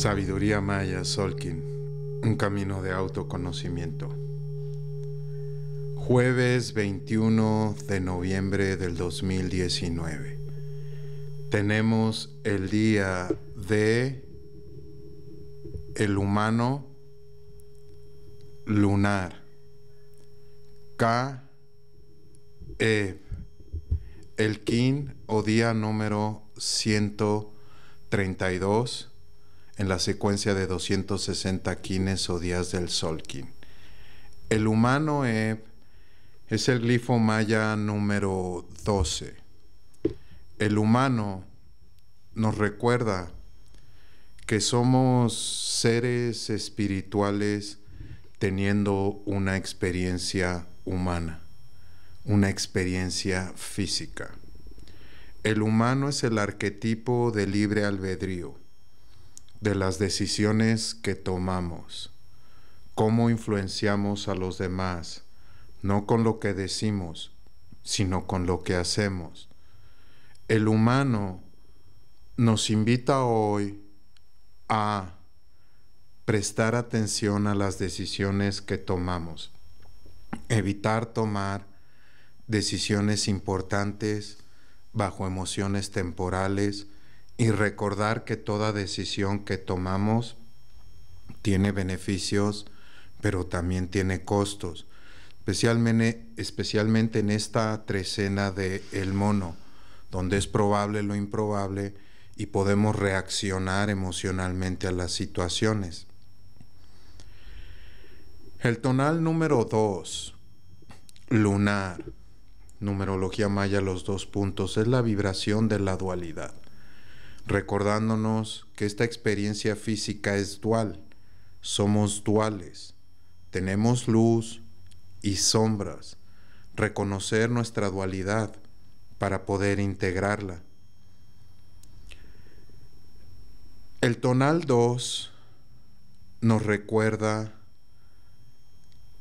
Sabiduría Maya Solkin, un camino de autoconocimiento. Jueves 21 de noviembre del 2019. Tenemos el día de el humano lunar. K. -E, el king o día número 132 en la secuencia de 260 quines o días del solkin. El humano eh, es el glifo maya número 12. El humano nos recuerda que somos seres espirituales teniendo una experiencia humana, una experiencia física. El humano es el arquetipo de libre albedrío de las decisiones que tomamos, cómo influenciamos a los demás, no con lo que decimos, sino con lo que hacemos. El humano nos invita hoy a prestar atención a las decisiones que tomamos, evitar tomar decisiones importantes bajo emociones temporales, y recordar que toda decisión que tomamos tiene beneficios, pero también tiene costos, especialmente, especialmente en esta trecena de El Mono, donde es probable lo improbable y podemos reaccionar emocionalmente a las situaciones. El tonal número 2, lunar, numerología maya los dos puntos, es la vibración de la dualidad recordándonos que esta experiencia física es dual, somos duales, tenemos luz y sombras, reconocer nuestra dualidad para poder integrarla. El tonal 2 nos recuerda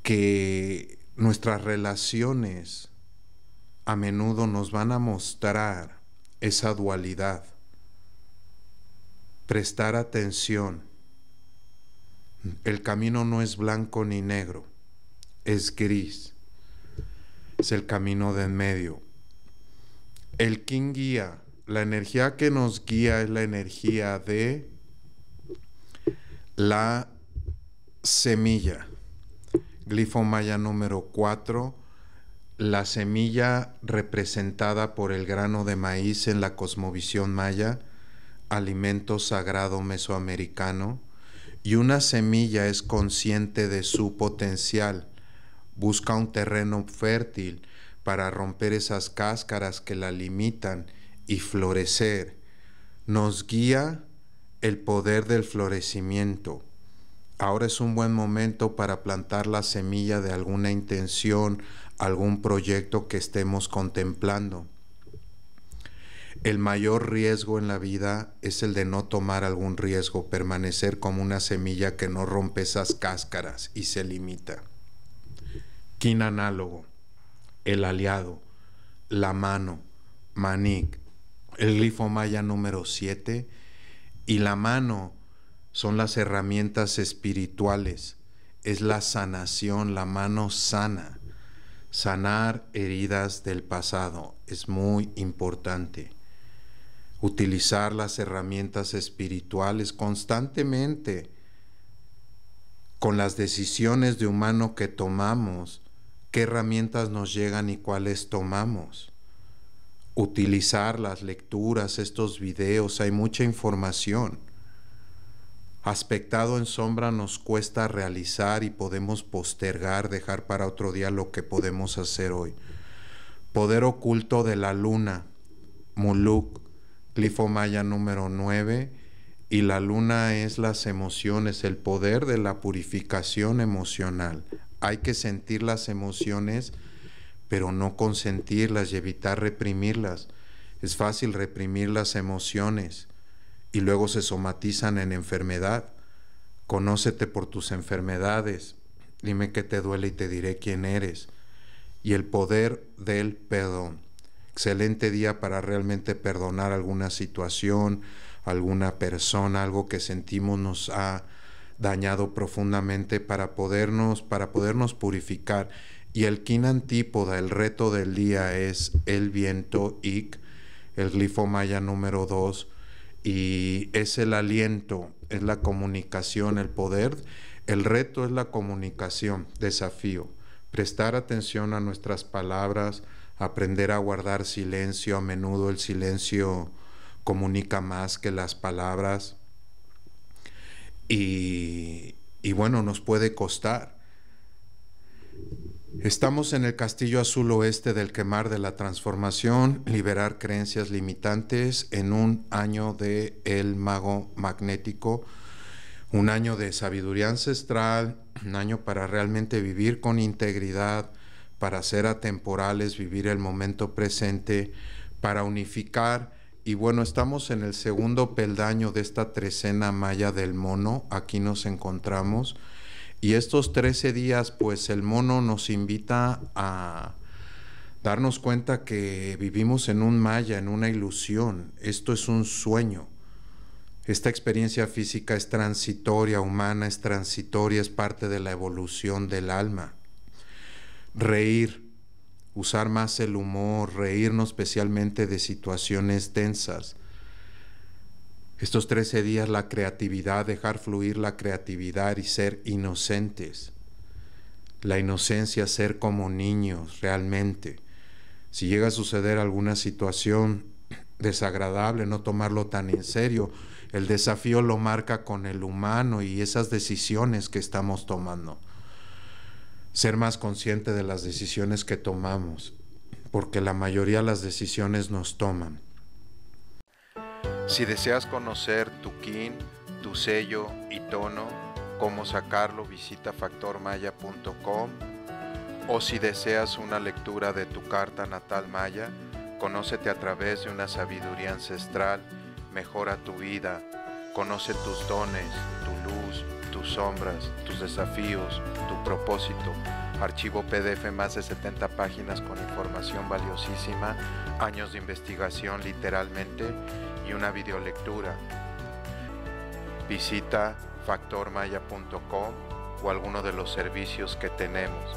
que nuestras relaciones a menudo nos van a mostrar esa dualidad prestar atención. El camino no es blanco ni negro, es gris. Es el camino de en medio. El King guía, la energía que nos guía es la energía de la semilla. Glifo maya número 4, la semilla representada por el grano de maíz en la cosmovisión maya alimento sagrado mesoamericano, y una semilla es consciente de su potencial, busca un terreno fértil para romper esas cáscaras que la limitan y florecer. Nos guía el poder del florecimiento. Ahora es un buen momento para plantar la semilla de alguna intención, algún proyecto que estemos contemplando. El mayor riesgo en la vida es el de no tomar algún riesgo, permanecer como una semilla que no rompe esas cáscaras y se limita. Quin análogo, el aliado, la mano, manic, el glifo maya número 7 y la mano son las herramientas espirituales, es la sanación, la mano sana. Sanar heridas del pasado es muy importante utilizar las herramientas espirituales constantemente con las decisiones de humano que tomamos, qué herramientas nos llegan y cuáles tomamos. Utilizar las lecturas, estos videos, hay mucha información. Aspectado en sombra nos cuesta realizar y podemos postergar, dejar para otro día lo que podemos hacer hoy. Poder oculto de la luna, Muluk, Clifo Maya número 9, y la luna es las emociones, el poder de la purificación emocional. Hay que sentir las emociones, pero no consentirlas y evitar reprimirlas. Es fácil reprimir las emociones y luego se somatizan en enfermedad. Conócete por tus enfermedades, dime qué te duele y te diré quién eres. Y el poder del perdón excelente día para realmente perdonar alguna situación, alguna persona, algo que sentimos nos ha dañado profundamente para podernos, para podernos purificar. Y el kin antípoda, el reto del día es el viento ic el glifo maya número 2, y es el aliento, es la comunicación, el poder. El reto es la comunicación, desafío, prestar atención a nuestras palabras, aprender a guardar silencio. A menudo el silencio comunica más que las palabras. Y, y bueno, nos puede costar. Estamos en el castillo azul oeste del quemar de la transformación, liberar creencias limitantes en un año de El Mago Magnético, un año de sabiduría ancestral, un año para realmente vivir con integridad, para ser atemporales, vivir el momento presente, para unificar. Y bueno, estamos en el segundo peldaño de esta trecena maya del mono, aquí nos encontramos. Y estos 13 días, pues el mono nos invita a darnos cuenta que vivimos en un maya, en una ilusión. Esto es un sueño. Esta experiencia física es transitoria, humana, es transitoria, es parte de la evolución del alma reír, usar más el humor, reírnos especialmente de situaciones tensas. Estos 13 días la creatividad, dejar fluir la creatividad y ser inocentes. La inocencia, ser como niños realmente. Si llega a suceder alguna situación desagradable, no tomarlo tan en serio. El desafío lo marca con el humano y esas decisiones que estamos tomando ser más consciente de las decisiones que tomamos, porque la mayoría de las decisiones nos toman. Si deseas conocer tu kin, tu sello y tono, cómo sacarlo, visita factormaya.com o si deseas una lectura de tu carta natal maya, conócete a través de una sabiduría ancestral, mejora tu vida, conoce tus dones, tu luz, tus sombras, tus desafíos, tu propósito. Archivo PDF más de 70 páginas con información valiosísima, años de investigación literalmente y una videolectura. Visita factormaya.com o alguno de los servicios que tenemos.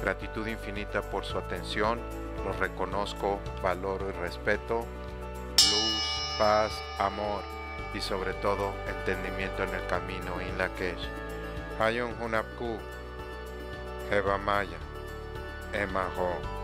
Gratitud infinita por su atención, los reconozco, valoro y respeto. Luz, paz, amor y sobre todo entendimiento en el camino en la que Hayon Hunapku, Emma Emaho.